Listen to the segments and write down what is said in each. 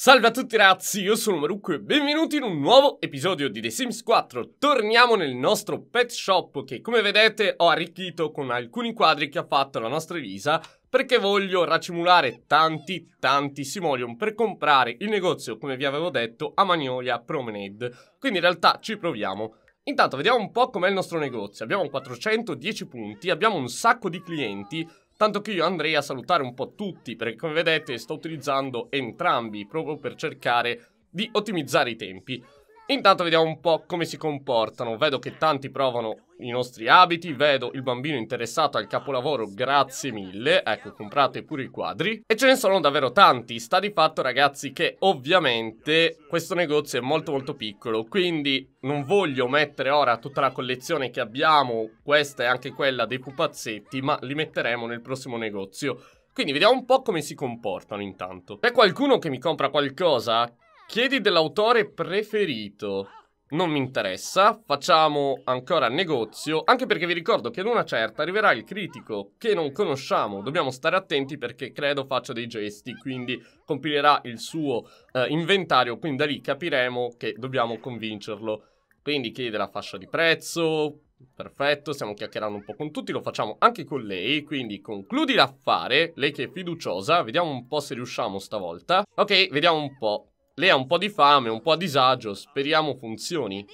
Salve a tutti ragazzi, io sono Marucco e benvenuti in un nuovo episodio di The Sims 4 Torniamo nel nostro pet shop che come vedete ho arricchito con alcuni quadri che ha fatto la nostra Elisa Perché voglio racimulare tanti tanti simoleon per comprare il negozio come vi avevo detto a Magnolia Promenade Quindi in realtà ci proviamo Intanto vediamo un po' com'è il nostro negozio Abbiamo 410 punti, abbiamo un sacco di clienti Tanto che io andrei a salutare un po' tutti, perché come vedete sto utilizzando entrambi proprio per cercare di ottimizzare i tempi. Intanto vediamo un po' come si comportano. Vedo che tanti provano i nostri abiti, vedo il bambino interessato al capolavoro, grazie mille, ecco comprate pure i quadri. E ce ne sono davvero tanti, sta di fatto ragazzi che ovviamente questo negozio è molto molto piccolo, quindi non voglio mettere ora tutta la collezione che abbiamo, questa e anche quella dei pupazzetti, ma li metteremo nel prossimo negozio. Quindi vediamo un po' come si comportano intanto. C'è qualcuno che mi compra qualcosa? Chiedi dell'autore preferito. Non mi interessa, facciamo ancora negozio, anche perché vi ricordo che ad una certa arriverà il critico che non conosciamo, dobbiamo stare attenti perché credo faccia dei gesti, quindi compilerà il suo eh, inventario, quindi da lì capiremo che dobbiamo convincerlo. Quindi chiede la fascia di prezzo, perfetto, stiamo chiacchierando un po' con tutti, lo facciamo anche con lei, quindi concludi l'affare, lei che è fiduciosa, vediamo un po' se riusciamo stavolta. Ok, vediamo un po'. Lei ha un po' di fame, un po' a disagio, speriamo funzioni.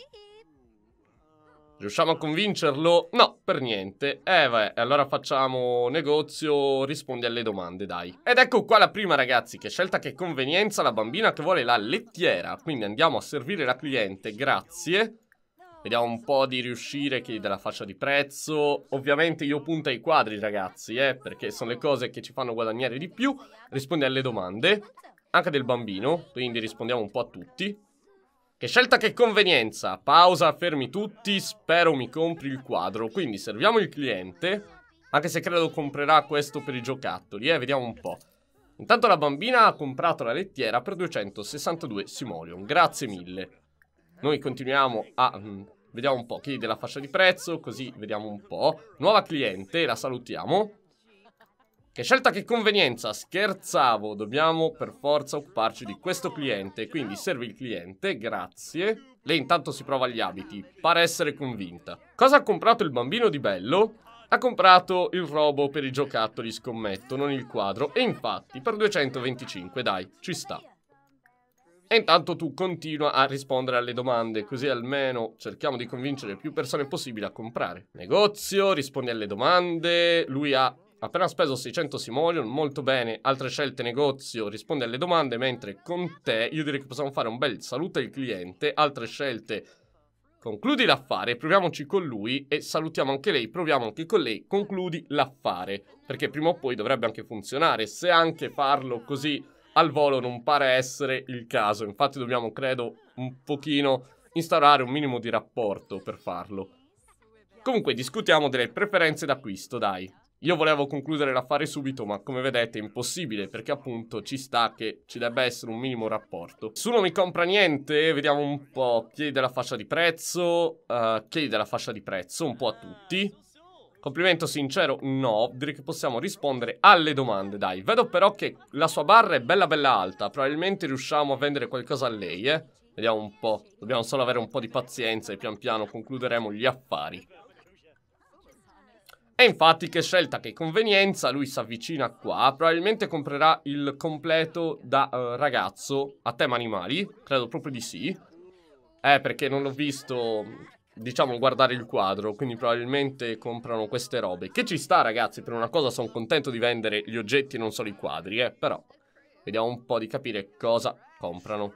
Riusciamo a convincerlo? No, per niente. Eh, vabbè, allora facciamo negozio, rispondi alle domande, dai. Ed ecco qua la prima, ragazzi, che scelta che convenienza, la bambina che vuole la lettiera. Quindi andiamo a servire la cliente, grazie. Vediamo un po' di riuscire che della fascia di prezzo. Ovviamente io punto ai quadri, ragazzi, eh, perché sono le cose che ci fanno guadagnare di più. Rispondi alle domande anche del bambino, quindi rispondiamo un po' a tutti. Che scelta che convenienza, pausa, fermi tutti, spero mi compri il quadro. Quindi serviamo il cliente, anche se credo comprerà questo per i giocattoli, eh, vediamo un po'. Intanto la bambina ha comprato la lettiera per 262 simoleon, grazie mille. Noi continuiamo a... Mm, vediamo un po', chiede la fascia di prezzo, così vediamo un po'. Nuova cliente, la salutiamo. Che scelta che convenienza, scherzavo, dobbiamo per forza occuparci di questo cliente, quindi serve il cliente, grazie. Lei intanto si prova gli abiti, pare essere convinta. Cosa ha comprato il bambino di Bello? Ha comprato il robo per i giocattoli, scommetto, non il quadro, e infatti per 225, dai, ci sta. E intanto tu continua a rispondere alle domande, così almeno cerchiamo di convincere più persone possibile a comprare. Negozio, rispondi alle domande, lui ha Appena speso 600 simoleon, molto bene, altre scelte negozio, risponde alle domande, mentre con te io direi che possiamo fare un bel saluto al cliente, altre scelte, concludi l'affare, proviamoci con lui e salutiamo anche lei, proviamo anche con lei, concludi l'affare, perché prima o poi dovrebbe anche funzionare, se anche farlo così al volo non pare essere il caso, infatti dobbiamo credo un pochino instaurare un minimo di rapporto per farlo. Comunque discutiamo delle preferenze d'acquisto, dai. Io volevo concludere l'affare subito, ma come vedete è impossibile, perché appunto ci sta che ci debba essere un minimo rapporto. Nessuno mi compra niente, vediamo un po'. Chiedi della fascia di prezzo, uh, chiedi della fascia di prezzo un po' a tutti. Complimento sincero, no, direi che possiamo rispondere alle domande, dai. Vedo però che la sua barra è bella bella alta, probabilmente riusciamo a vendere qualcosa a lei, eh. Vediamo un po', dobbiamo solo avere un po' di pazienza e pian piano concluderemo gli affari. E infatti che scelta, che convenienza, lui si avvicina qua, probabilmente comprerà il completo da uh, ragazzo a tema animali, credo proprio di sì. Eh, perché non l'ho visto, diciamo, guardare il quadro, quindi probabilmente comprano queste robe. Che ci sta ragazzi, per una cosa sono contento di vendere gli oggetti e non solo i quadri, eh, però... Vediamo un po' di capire cosa comprano.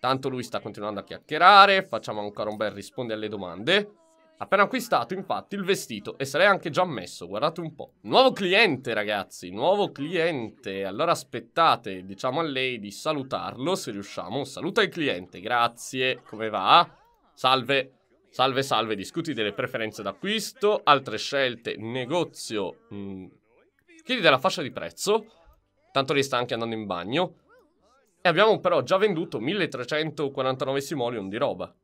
Tanto lui sta continuando a chiacchierare, facciamo ancora un bel rispondere alle domande. Appena acquistato, infatti, il vestito e sarei anche già messo, guardate un po'. Nuovo cliente, ragazzi, nuovo cliente. Allora aspettate, diciamo a lei di salutarlo, se riusciamo. Saluta il cliente, grazie, come va? Salve, salve, salve, discuti delle preferenze d'acquisto, altre scelte, negozio... Mh. Mm. Chiedi della fascia di prezzo, tanto lei sta anche andando in bagno. E abbiamo però già venduto 1349 simoleon di roba.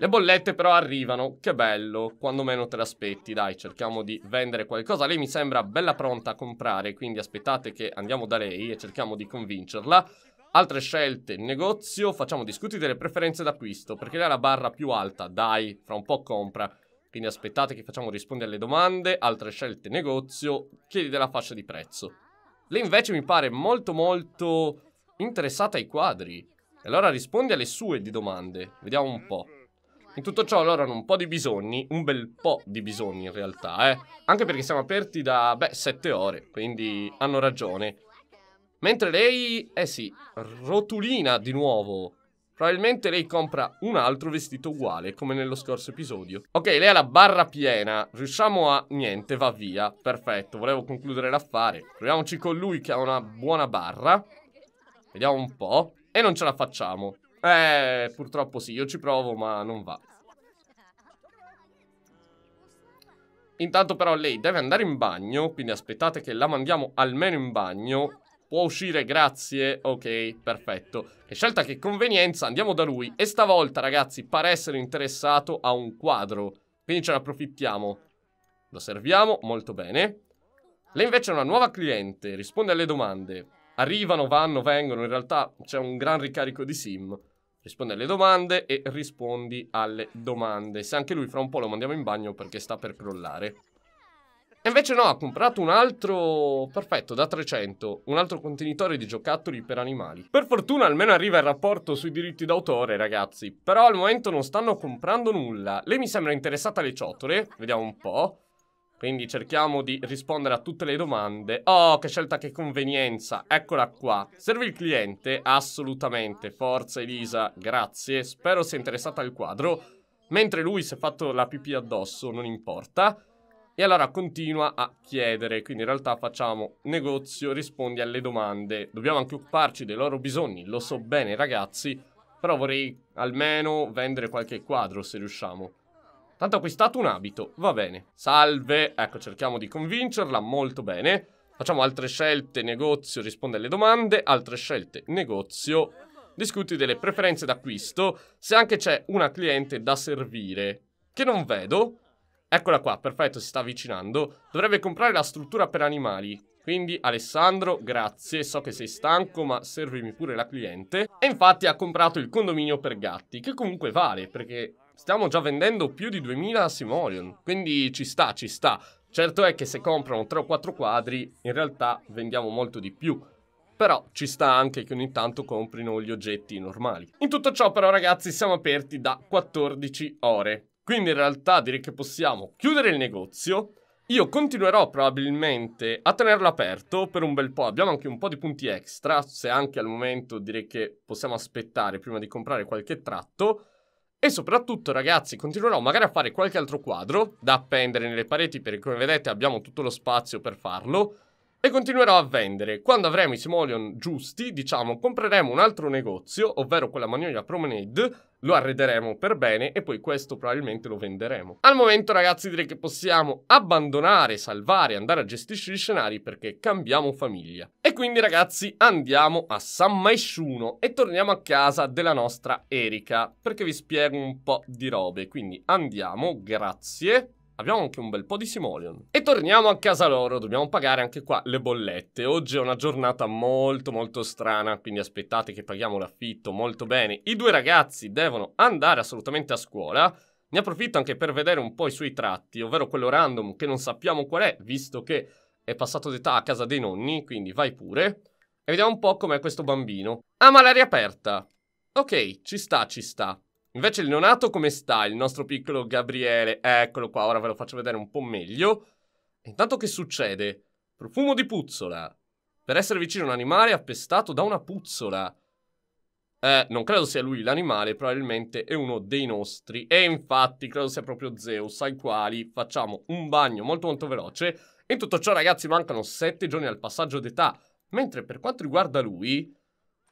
Le bollette però arrivano, che bello, quando meno te l'aspetti, dai, cerchiamo di vendere qualcosa. Lei mi sembra bella pronta a comprare, quindi aspettate che andiamo da lei e cerchiamo di convincerla. Altre scelte, negozio, facciamo discutere le preferenze d'acquisto, perché lei ha la barra più alta, dai, fra un po' compra. Quindi aspettate che facciamo rispondere alle domande, altre scelte, negozio, chiedi della fascia di prezzo. Lei invece mi pare molto molto interessata ai quadri. e Allora rispondi alle sue di domande, vediamo un po'. In tutto ciò loro hanno un po' di bisogni, un bel po' di bisogni in realtà, eh. Anche perché siamo aperti da, beh, 7 ore, quindi hanno ragione. Mentre lei, eh sì, rotulina di nuovo. Probabilmente lei compra un altro vestito uguale, come nello scorso episodio. Ok, lei ha la barra piena. Riusciamo a... Niente, va via. Perfetto, volevo concludere l'affare. Proviamoci con lui che ha una buona barra. Vediamo un po'. E non ce la facciamo. Eh, purtroppo sì, io ci provo, ma non va. Intanto però lei deve andare in bagno, quindi aspettate che la mandiamo almeno in bagno. Può uscire, grazie. Ok, perfetto. E scelta che convenienza, andiamo da lui. E stavolta, ragazzi, pare essere interessato a un quadro. Quindi ce ne approfittiamo. Lo serviamo, molto bene. Lei invece è una nuova cliente, risponde alle domande. Arrivano, vanno, vengono, in realtà c'è un gran ricarico di sim rispondi alle domande e rispondi alle domande. Se anche lui fra un po' lo mandiamo in bagno perché sta per crollare. E invece no, ha comprato un altro... Perfetto, da 300. Un altro contenitore di giocattoli per animali. Per fortuna almeno arriva il rapporto sui diritti d'autore, ragazzi. Però al momento non stanno comprando nulla. Lei mi sembra interessata alle ciotole. Vediamo un po'. Quindi cerchiamo di rispondere a tutte le domande. Oh, che scelta, che convenienza. Eccola qua. Serve il cliente? Assolutamente. Forza Elisa, grazie. Spero sia interessata al quadro. Mentre lui si è fatto la pipì addosso, non importa. E allora continua a chiedere. Quindi in realtà facciamo negozio, rispondi alle domande. Dobbiamo anche occuparci dei loro bisogni, lo so bene ragazzi. Però vorrei almeno vendere qualche quadro se riusciamo. Tanto ho acquistato un abito, va bene. Salve, ecco cerchiamo di convincerla, molto bene. Facciamo altre scelte, negozio, risponde alle domande, altre scelte, negozio, discuti delle preferenze d'acquisto, se anche c'è una cliente da servire, che non vedo. Eccola qua, perfetto, si sta avvicinando. Dovrebbe comprare la struttura per animali. Quindi Alessandro, grazie, so che sei stanco ma servimi pure la cliente. E infatti ha comprato il condominio per gatti, che comunque vale perché Stiamo già vendendo più di 2000 Simorion, quindi ci sta, ci sta. Certo è che se comprano 3 o 4 quadri, in realtà vendiamo molto di più. Però ci sta anche che ogni tanto comprino gli oggetti normali. In tutto ciò però ragazzi siamo aperti da 14 ore. Quindi in realtà direi che possiamo chiudere il negozio. Io continuerò probabilmente a tenerlo aperto per un bel po'. Abbiamo anche un po' di punti extra, se anche al momento direi che possiamo aspettare prima di comprare qualche tratto. E soprattutto ragazzi continuerò magari a fare qualche altro quadro da appendere nelle pareti perché come vedete abbiamo tutto lo spazio per farlo e continuerò a vendere. Quando avremo i simoleon giusti, diciamo, compreremo un altro negozio, ovvero quella Magnolia Promenade, lo arrederemo per bene e poi questo probabilmente lo venderemo. Al momento ragazzi direi che possiamo abbandonare, salvare, andare a gestire gli scenari perché cambiamo famiglia. E quindi ragazzi andiamo a San Maisciuno e torniamo a casa della nostra Erika perché vi spiego un po' di robe. Quindi andiamo, grazie. Abbiamo anche un bel po' di simoleon. E torniamo a casa loro, dobbiamo pagare anche qua le bollette. Oggi è una giornata molto molto strana, quindi aspettate che paghiamo l'affitto molto bene. I due ragazzi devono andare assolutamente a scuola. Ne approfitto anche per vedere un po' i suoi tratti, ovvero quello random che non sappiamo qual è, visto che è passato d'età a casa dei nonni, quindi vai pure. E vediamo un po' com'è questo bambino. Ama l'aria aperta. Ok, ci sta, ci sta. Invece il neonato come sta? Il nostro piccolo Gabriele. Eccolo qua, ora ve lo faccio vedere un po' meglio. Intanto che succede? Profumo di puzzola. Per essere vicino a un animale appestato da una puzzola. Eh, non credo sia lui l'animale, probabilmente è uno dei nostri. E infatti credo sia proprio Zeus, ai quali facciamo un bagno molto molto veloce. In tutto ciò, ragazzi, mancano 7 giorni al passaggio d'età. Mentre per quanto riguarda lui,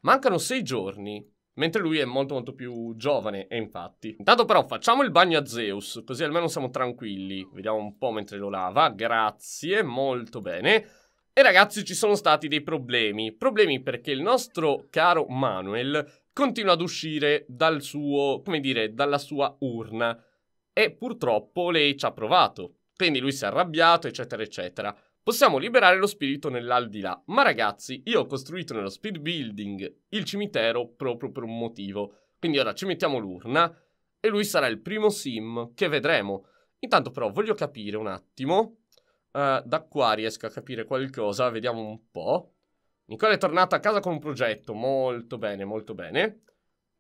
mancano 6 giorni mentre lui è molto molto più giovane, e infatti. Intanto però facciamo il bagno a Zeus, così almeno siamo tranquilli. Vediamo un po' mentre lo lava, grazie, molto bene. E ragazzi ci sono stati dei problemi, problemi perché il nostro caro Manuel continua ad uscire dal suo, come dire, dalla sua urna e purtroppo lei ci ha provato. Quindi lui si è arrabbiato, eccetera, eccetera. Possiamo liberare lo spirito nell'aldilà, ma ragazzi, io ho costruito nello speed building il cimitero proprio per un motivo. Quindi ora ci mettiamo l'urna e lui sarà il primo sim che vedremo. Intanto però voglio capire un attimo, uh, da qua riesco a capire qualcosa, vediamo un po'. Nicola è tornata a casa con un progetto, molto bene, molto bene.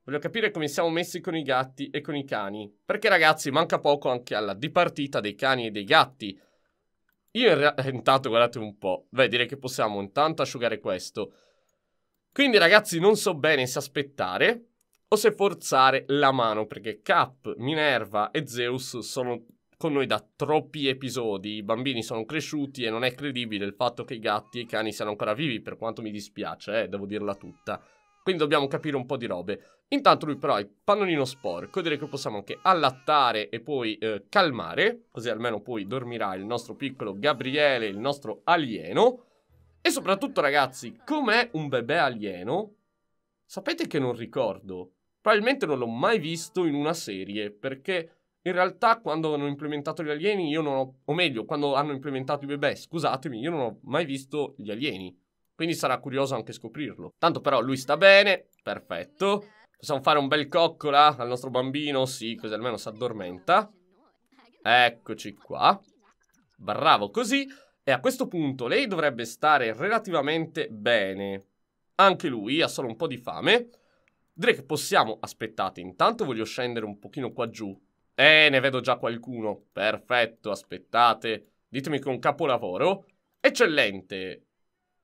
Voglio capire come siamo messi con i gatti e con i cani, perché ragazzi manca poco anche alla dipartita dei cani e dei gatti. Io in realtà, eh, intanto guardate un po'. Beh, direi che possiamo intanto asciugare questo. Quindi ragazzi, non so bene se aspettare o se forzare la mano, perché Cap, Minerva e Zeus sono con noi da troppi episodi. I bambini sono cresciuti e non è credibile il fatto che i gatti e i cani siano ancora vivi, per quanto mi dispiace, eh, devo dirla tutta. Quindi dobbiamo capire un po' di robe. Intanto lui però è pannolino sporco, direi che possiamo anche allattare e poi eh, calmare, così almeno poi dormirà il nostro piccolo Gabriele, il nostro alieno. E soprattutto ragazzi, com'è un bebè alieno? Sapete che non ricordo. Probabilmente non l'ho mai visto in una serie, perché in realtà quando hanno implementato gli alieni io non ho... O meglio, quando hanno implementato i bebè, scusatemi, io non ho mai visto gli alieni. Quindi sarà curioso anche scoprirlo. Tanto però lui sta bene, perfetto. Possiamo fare un bel coccola eh, al nostro bambino? Sì, così almeno si addormenta. Eccoci qua. Bravo, così. E a questo punto lei dovrebbe stare relativamente bene. Anche lui ha solo un po' di fame. Direi che possiamo... Aspettate, intanto voglio scendere un pochino qua giù. Eh, ne vedo già qualcuno. Perfetto, aspettate. Ditemi che è un capolavoro. Eccellente.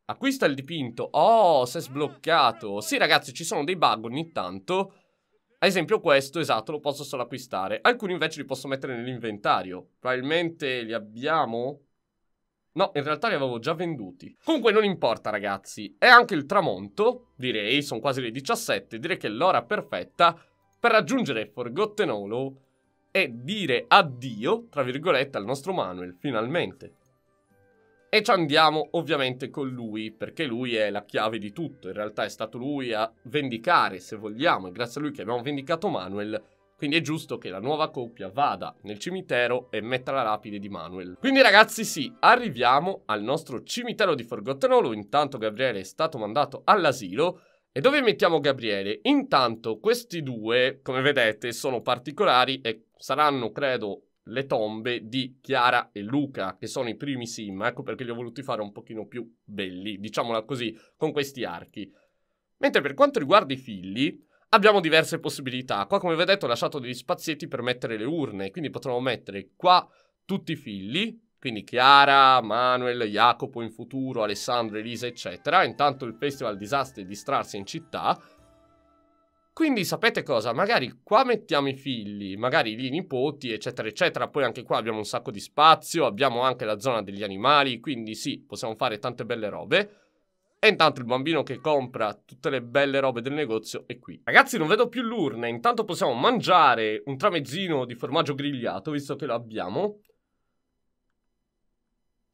Acquista il dipinto. Oh, si è sbloccato. Sì, ragazzi, ci sono dei bug ogni tanto. Ad esempio questo, esatto, lo posso solo acquistare. Alcuni invece li posso mettere nell'inventario. Probabilmente li abbiamo... No, in realtà li avevo già venduti. Comunque non importa, ragazzi. È anche il tramonto, direi. Sono quasi le 17. Direi che è l'ora perfetta per raggiungere Forgotten Hollow e dire addio, tra virgolette, al nostro Manuel, finalmente. E ci andiamo ovviamente con lui, perché lui è la chiave di tutto. In realtà è stato lui a vendicare, se vogliamo, e grazie a lui che abbiamo vendicato Manuel. Quindi è giusto che la nuova coppia vada nel cimitero e metta la lapide di Manuel. Quindi ragazzi sì, arriviamo al nostro cimitero di Forgotten Hollow. Intanto Gabriele è stato mandato all'asilo. E dove mettiamo Gabriele? Intanto questi due, come vedete, sono particolari e saranno, credo, le tombe di Chiara e Luca, che sono i primi sim, ecco perché li ho voluti fare un pochino più belli, diciamola così, con questi archi. Mentre per quanto riguarda i figli, abbiamo diverse possibilità. Qua, come vedete, ho lasciato degli spazietti per mettere le urne, quindi potremmo mettere qua tutti i figli, quindi Chiara, Manuel, Jacopo in futuro, Alessandro, Elisa, eccetera. Intanto il Festival Disastri distrarsi in città, quindi sapete cosa? Magari qua mettiamo i figli, magari i nipoti, eccetera, eccetera. Poi anche qua abbiamo un sacco di spazio, abbiamo anche la zona degli animali, quindi sì, possiamo fare tante belle robe. E intanto il bambino che compra tutte le belle robe del negozio è qui. Ragazzi, non vedo più l'urna, intanto possiamo mangiare un tramezzino di formaggio grigliato, visto che lo abbiamo.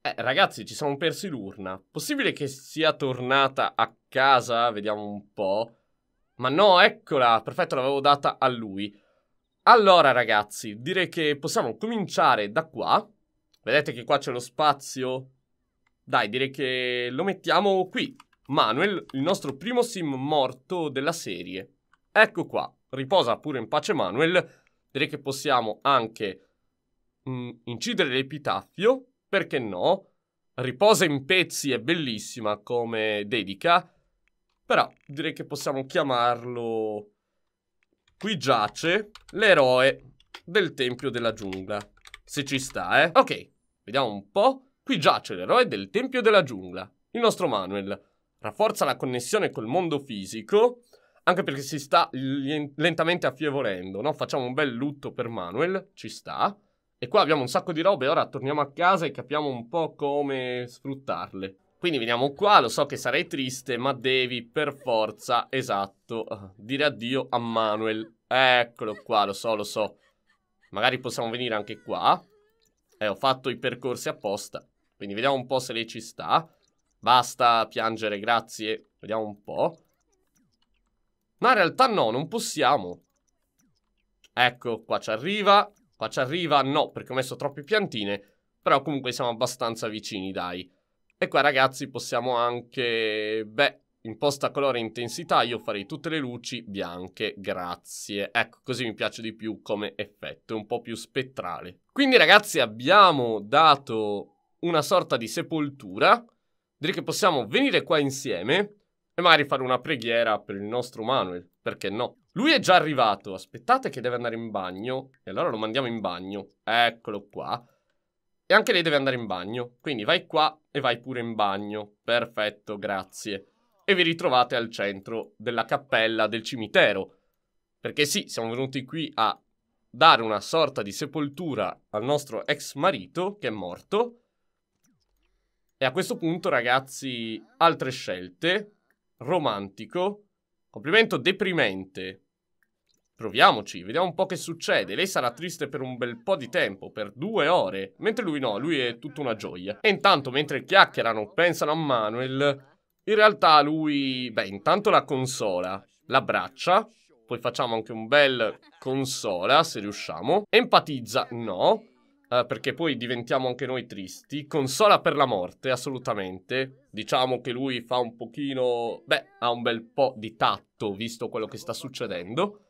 Eh, ragazzi, ci siamo persi l'urna. Possibile che sia tornata a casa? Vediamo un po'. Ma no, eccola, perfetto, l'avevo data a lui. Allora ragazzi, direi che possiamo cominciare da qua. Vedete che qua c'è lo spazio? Dai, direi che lo mettiamo qui. Manuel, il nostro primo sim morto della serie. Ecco qua, riposa pure in pace Manuel. Direi che possiamo anche mh, mm, incidere l'epitaffio, perché no? Riposa in pezzi è bellissima come dedica però direi che possiamo chiamarlo... Qui giace l'eroe del Tempio della Giungla. Se ci sta, eh. Ok, vediamo un po'. Qui giace l'eroe del Tempio della Giungla. Il nostro Manuel. Rafforza la connessione col mondo fisico, anche perché si sta lentamente affievolendo, no? Facciamo un bel lutto per Manuel, ci sta. E qua abbiamo un sacco di robe, ora torniamo a casa e capiamo un po' come sfruttarle. Quindi veniamo qua, lo so che sarei triste, ma devi per forza, esatto, dire addio a Manuel. Eccolo qua, lo so, lo so. Magari possiamo venire anche qua. Eh, ho fatto i percorsi apposta. Quindi vediamo un po' se lei ci sta. Basta piangere, grazie. Vediamo un po'. Ma in realtà no, non possiamo. Ecco, qua ci arriva. Qua ci arriva, no, perché ho messo troppe piantine. Però comunque siamo abbastanza vicini, dai. E qua ragazzi possiamo anche, beh, imposta colore e intensità, io farei tutte le luci bianche, grazie. Ecco, così mi piace di più come effetto, è un po' più spettrale. Quindi ragazzi abbiamo dato una sorta di sepoltura, direi che possiamo venire qua insieme e magari fare una preghiera per il nostro Manuel, perché no? Lui è già arrivato, aspettate che deve andare in bagno, e allora lo mandiamo in bagno, eccolo qua. E anche lei deve andare in bagno. Quindi vai qua e vai pure in bagno. Perfetto, grazie. E vi ritrovate al centro della cappella del cimitero. Perché sì, siamo venuti qui a dare una sorta di sepoltura al nostro ex marito che è morto. E a questo punto, ragazzi, altre scelte. Romantico. Complimento deprimente. Proviamoci, vediamo un po' che succede. Lei sarà triste per un bel po' di tempo, per due ore. Mentre lui no, lui è tutta una gioia. E intanto, mentre chiacchierano, pensano a Manuel. In realtà lui, beh, intanto la consola, l'abbraccia. Poi facciamo anche un bel consola, se riusciamo. Empatizza, no. Uh, perché poi diventiamo anche noi tristi. Consola per la morte, assolutamente. Diciamo che lui fa un pochino... Beh, ha un bel po' di tatto, visto quello che sta succedendo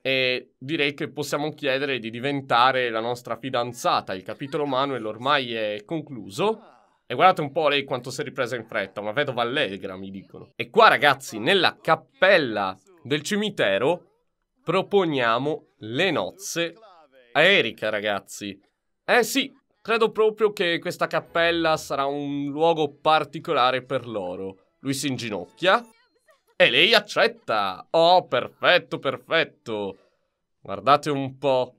e direi che possiamo chiedere di diventare la nostra fidanzata. Il capitolo Manuel ormai è concluso. Ah. E guardate un po' lei quanto si è ripresa in fretta, una vedova allegra, mi dicono. E qua, ragazzi, nella cappella del cimitero proponiamo le nozze a Erika, ragazzi. Eh sì, credo proprio che questa cappella sarà un luogo particolare per loro. Lui si inginocchia e lei accetta. Oh, perfetto, perfetto. Guardate un po'.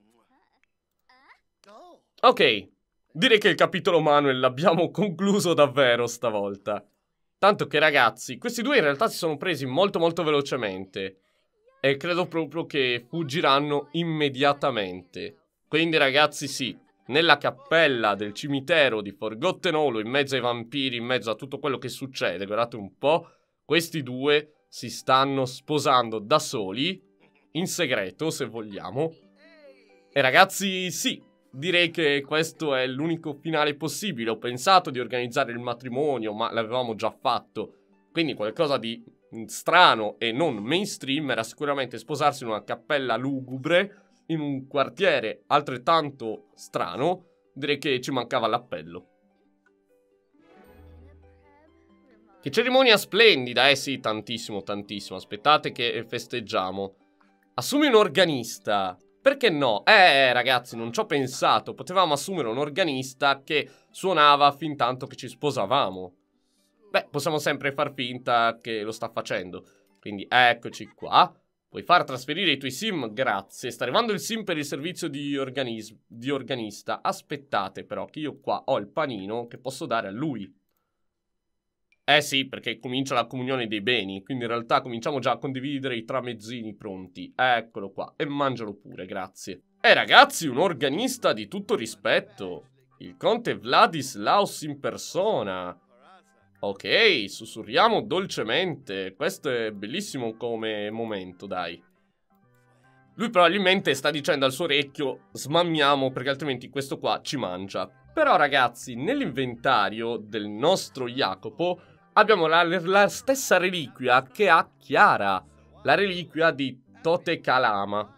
Ok. Direi che il capitolo Manuel l'abbiamo concluso davvero stavolta. Tanto che ragazzi, questi due in realtà si sono presi molto molto velocemente. E credo proprio che fuggiranno immediatamente. Quindi ragazzi sì, nella cappella del cimitero di Forgotten Hollow, in mezzo ai vampiri, in mezzo a tutto quello che succede, guardate un po', questi due si stanno sposando da soli, in segreto se vogliamo. E ragazzi, sì, direi che questo è l'unico finale possibile. Ho pensato di organizzare il matrimonio, ma l'avevamo già fatto. Quindi qualcosa di strano e non mainstream era sicuramente sposarsi in una cappella lugubre in un quartiere altrettanto strano. Direi che ci mancava l'appello. Che cerimonia splendida, eh sì, tantissimo, tantissimo. Aspettate che festeggiamo. Assumi un organista. Perché no? Eh, eh, ragazzi, non ci ho pensato. Potevamo assumere un organista che suonava fin tanto che ci sposavamo. Beh, possiamo sempre far finta che lo sta facendo. Quindi eccoci qua. Puoi far trasferire i tuoi sim? Grazie. Sta arrivando il sim per il servizio di, di organista. Aspettate però che io qua ho il panino che posso dare a lui. Eh sì, perché comincia la comunione dei beni, quindi in realtà cominciamo già a condividere i tramezzini pronti. Eccolo qua, e mangialo pure, grazie. E eh, ragazzi, un organista di tutto rispetto. Il conte Vladislaus in persona. Ok, sussurriamo dolcemente. Questo è bellissimo come momento, dai. Lui probabilmente sta dicendo al suo orecchio, smammiamo perché altrimenti questo qua ci mangia. Però ragazzi, nell'inventario del nostro Jacopo abbiamo la, la stessa reliquia che ha Chiara, la reliquia di Tote Kalama,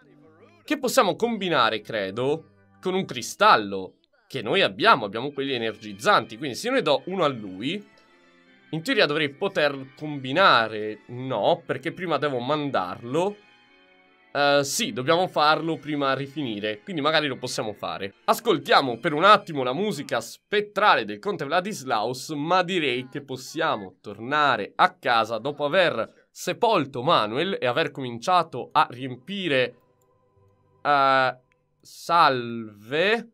che possiamo combinare, credo, con un cristallo che noi abbiamo, abbiamo quelli energizzanti, quindi se io ne do uno a lui, in teoria dovrei poter combinare, no, perché prima devo mandarlo eh, sì, dobbiamo farlo prima di finire, quindi magari lo possiamo fare. Ascoltiamo per un attimo la musica spettrale del conte Vladislaus, ma direi che possiamo tornare a casa dopo aver sepolto Manuel e aver cominciato a riempire... Uh, salve...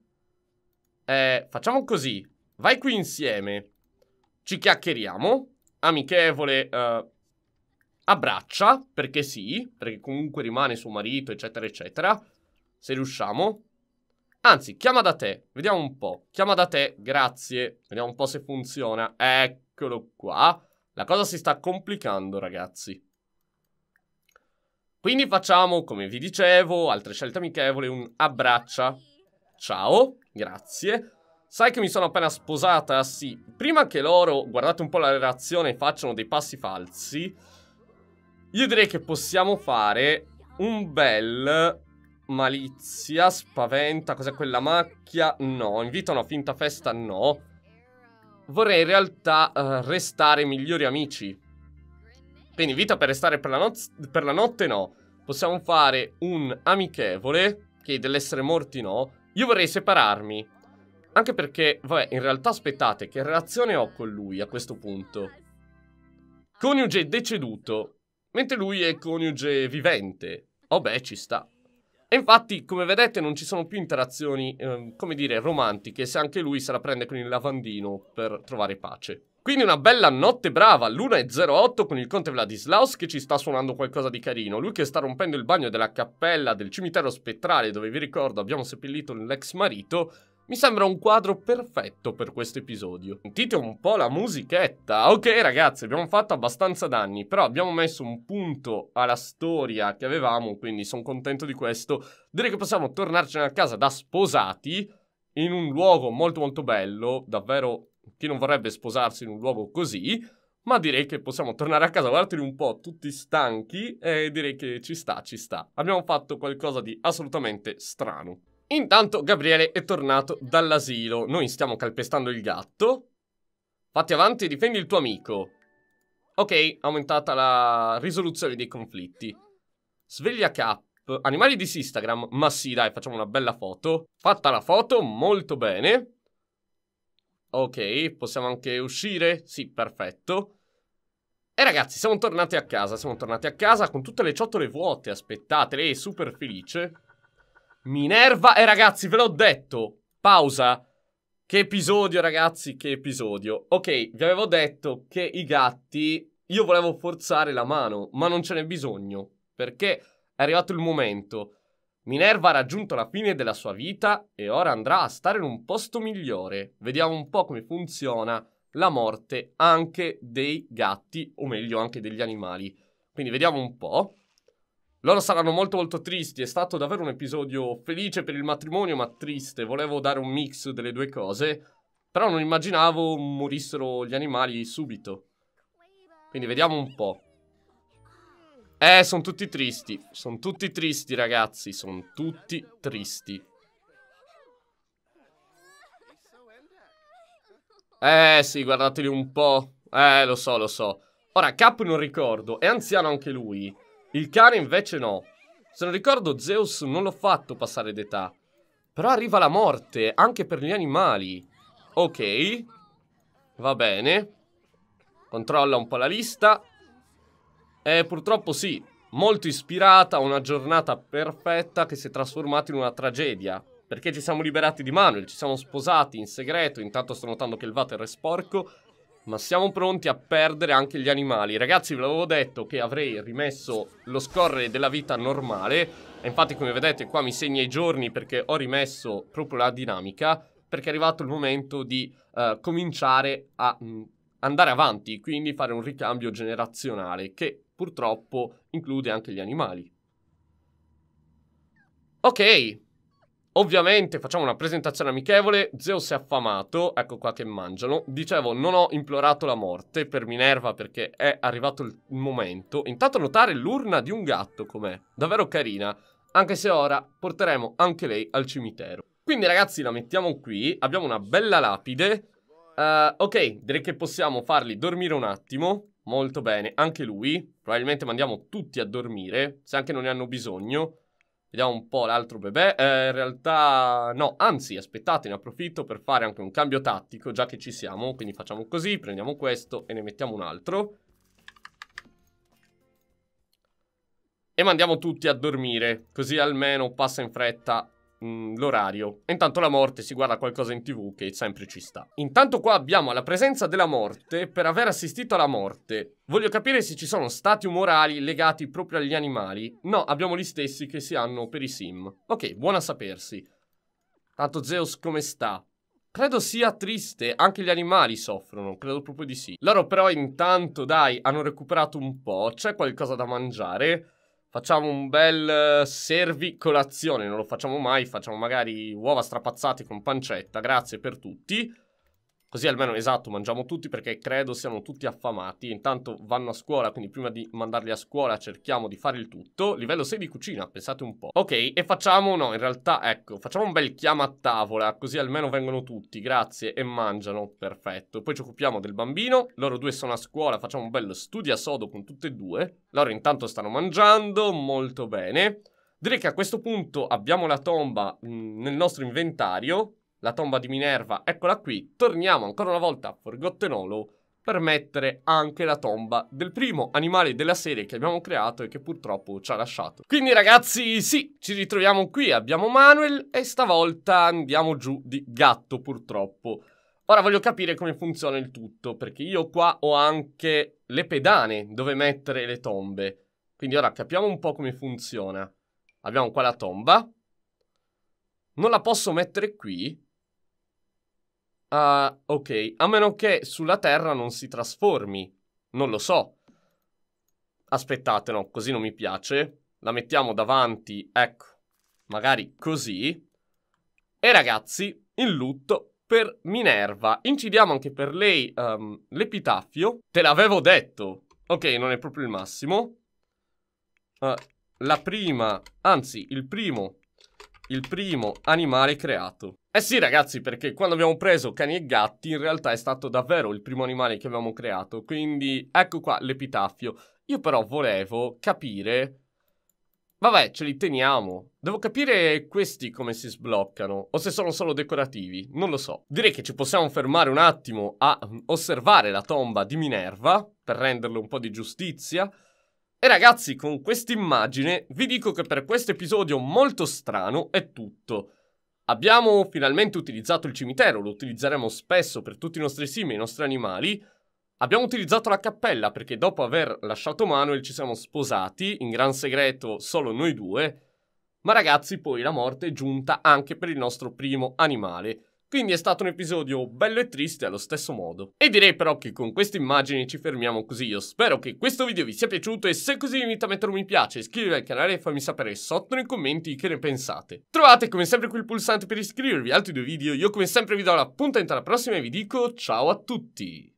Eh, facciamo così. Vai qui insieme. Ci chiacchieriamo. Amichevole... Uh, abbraccia, perché sì, perché comunque rimane suo marito, eccetera, eccetera, se riusciamo. Anzi, chiama da te, vediamo un po'. Chiama da te, grazie, vediamo un po' se funziona. Eccolo qua. La cosa si sta complicando, ragazzi. Quindi facciamo, come vi dicevo, altre scelte amichevole, un abbraccia. Ciao, grazie. Sai che mi sono appena sposata? Sì. Prima che loro, guardate un po' la relazione, facciano dei passi falsi... Io direi che possiamo fare un bel malizia, spaventa, cos'è quella macchia? No, invita a una finta festa? No. Vorrei in realtà uh, restare migliori amici. Quindi invita per restare per la, no per la notte no. Possiamo fare un amichevole, che dell'essere morti no. Io vorrei separarmi. Anche perché, vabbè, in realtà aspettate, che relazione ho con lui a questo punto? Coniuge deceduto mentre lui è coniuge vivente. Oh beh, ci sta. E infatti, come vedete, non ci sono più interazioni, ehm, come dire, romantiche, se anche lui se la prende con il lavandino per trovare pace. Quindi una bella notte brava, l'1.08 con il conte Vladislaus che ci sta suonando qualcosa di carino. Lui che sta rompendo il bagno della cappella del cimitero spettrale dove, vi ricordo, abbiamo seppellito l'ex marito mi sembra un quadro perfetto per questo episodio. Sentite un po' la musichetta. Ok ragazzi, abbiamo fatto abbastanza danni, però abbiamo messo un punto alla storia che avevamo, quindi sono contento di questo. Direi che possiamo tornarcene a casa da sposati in un luogo molto molto bello, davvero chi non vorrebbe sposarsi in un luogo così, ma direi che possiamo tornare a casa, guardateli un po' tutti stanchi e direi che ci sta, ci sta. Abbiamo fatto qualcosa di assolutamente strano. Intanto Gabriele è tornato dall'asilo. Noi stiamo calpestando il gatto. Fatti avanti, e difendi il tuo amico. Ok, aumentata la risoluzione dei conflitti. Sveglia cap. Animali di Instagram. Ma sì, dai, facciamo una bella foto. Fatta la foto, molto bene. Ok, possiamo anche uscire? Sì, perfetto. E ragazzi, siamo tornati a casa. Siamo tornati a casa con tutte le ciotole vuote. Aspettate, lei è super felice. Minerva. E ragazzi, ve l'ho detto. Pausa. Che episodio, ragazzi, che episodio. Ok, vi avevo detto che i gatti... Io volevo forzare la mano, ma non ce n'è bisogno. Perché è arrivato il momento. Minerva ha raggiunto la fine della sua vita e ora andrà a stare in un posto migliore. Vediamo un po' come funziona la morte anche dei gatti, o meglio anche degli animali. Quindi vediamo un po'. Loro saranno molto molto tristi, è stato davvero un episodio felice per il matrimonio ma triste, volevo dare un mix delle due cose, però non immaginavo morissero gli animali subito. Quindi vediamo un po'. Eh, sono tutti tristi, sono tutti tristi ragazzi, sono tutti tristi. Eh sì, guardateli un po'. Eh, lo so, lo so. Ora, Cap non ricordo, è anziano anche lui. Il cane invece no. Se non ricordo, Zeus non l'ho fatto passare d'età. Però arriva la morte, anche per gli animali. Ok. Va bene. Controlla un po' la lista. E eh, purtroppo sì. Molto ispirata a una giornata perfetta che si è trasformata in una tragedia. Perché ci siamo liberati di Manuel, ci siamo sposati in segreto, intanto sto notando che il water è sporco ma siamo pronti a perdere anche gli animali. Ragazzi, ve l'avevo detto che avrei rimesso lo scorrere della vita normale. E infatti, come vedete, qua mi segna i giorni perché ho rimesso proprio la dinamica. Perché è arrivato il momento di uh, cominciare a mh, mm, andare avanti. Quindi fare un ricambio generazionale che purtroppo include anche gli animali. Ok, Ovviamente facciamo una presentazione amichevole, Zeus è affamato, ecco qua che mangiano. Dicevo, non ho implorato la morte per Minerva perché è arrivato il momento. Intanto notare l'urna di un gatto com'è, davvero carina, anche se ora porteremo anche lei al cimitero. Quindi ragazzi la mettiamo qui, abbiamo una bella lapide. Uh, ok, direi che possiamo farli dormire un attimo, molto bene, anche lui. Probabilmente mandiamo tutti a dormire, se anche non ne hanno bisogno. Vediamo un po' l'altro bebè. Eh, in realtà no, anzi, aspettate, ne approfitto per fare anche un cambio tattico, già che ci siamo. Quindi facciamo così, prendiamo questo e ne mettiamo un altro. E mandiamo tutti a dormire, così almeno passa in fretta Mm, l'orario. E intanto la morte si guarda qualcosa in tv che sempre ci sta. Intanto qua abbiamo la presenza della morte per aver assistito alla morte. Voglio capire se ci sono stati umorali legati proprio agli animali. No, abbiamo gli stessi che si hanno per i sim. Ok, buona sapersi. Tanto Zeus come sta? Credo sia triste, anche gli animali soffrono, credo proprio di sì. Loro però intanto, dai, hanno recuperato un po', c'è qualcosa da mangiare. Facciamo un bel eh, servi colazione, non lo facciamo mai, facciamo magari uova strapazzate con pancetta, grazie per tutti. Così almeno, esatto, mangiamo tutti perché credo siano tutti affamati. Intanto vanno a scuola, quindi prima di mandarli a scuola cerchiamo di fare il tutto. Livello 6 di cucina, pensate un po'. Ok, e facciamo, no, in realtà, ecco, facciamo un bel chiama a tavola, così almeno vengono tutti, grazie, e mangiano, perfetto. Poi ci occupiamo del bambino, loro due sono a scuola, facciamo un bel studio a sodo con tutte e due. Loro intanto stanno mangiando, molto bene. Direi che a questo punto abbiamo la tomba mm, nel nostro inventario la tomba di Minerva, eccola qui, torniamo ancora una volta a Forgotten Hollow per mettere anche la tomba del primo animale della serie che abbiamo creato e che purtroppo ci ha lasciato. Quindi ragazzi, sì, ci ritroviamo qui, abbiamo Manuel e stavolta andiamo giù di gatto purtroppo. Ora voglio capire come funziona il tutto, perché io qua ho anche le pedane dove mettere le tombe. Quindi ora capiamo un po' come funziona. Abbiamo qua la tomba. Non la posso mettere qui, Ah, uh, ok. A meno che sulla Terra non si trasformi. Non lo so. Aspettate, no, così non mi piace. La mettiamo davanti, ecco, magari così. E ragazzi, in lutto per Minerva. Incidiamo anche per lei um, l'epitafio. Te l'avevo detto. Ok, non è proprio il massimo. Uh, la prima, anzi, il primo il primo animale creato. Eh sì ragazzi, perché quando abbiamo preso cani e gatti in realtà è stato davvero il primo animale che abbiamo creato, quindi ecco qua l'epitafio. Io però volevo capire... Vabbè, ce li teniamo. Devo capire questi come si sbloccano, o se sono solo decorativi, non lo so. Direi che ci possiamo fermare un attimo a osservare la tomba di Minerva, per renderle un po' di giustizia, e ragazzi, con questa immagine vi dico che per questo episodio molto strano è tutto. Abbiamo finalmente utilizzato il cimitero, lo utilizzeremo spesso per tutti i nostri simi e i nostri animali. Abbiamo utilizzato la cappella perché dopo aver lasciato Manuel ci siamo sposati, in gran segreto solo noi due. Ma ragazzi, poi la morte è giunta anche per il nostro primo animale. Quindi è stato un episodio bello e triste allo stesso modo. E direi però che con queste immagini ci fermiamo così. Io spero che questo video vi sia piaciuto e se così vi invito a mettere un mi piace, iscrivervi al canale e fammi sapere sotto nei commenti che ne pensate. Trovate come sempre qui il pulsante per iscrivervi a altri due video. Io come sempre vi do l'appuntamento alla prossima e vi dico ciao a tutti!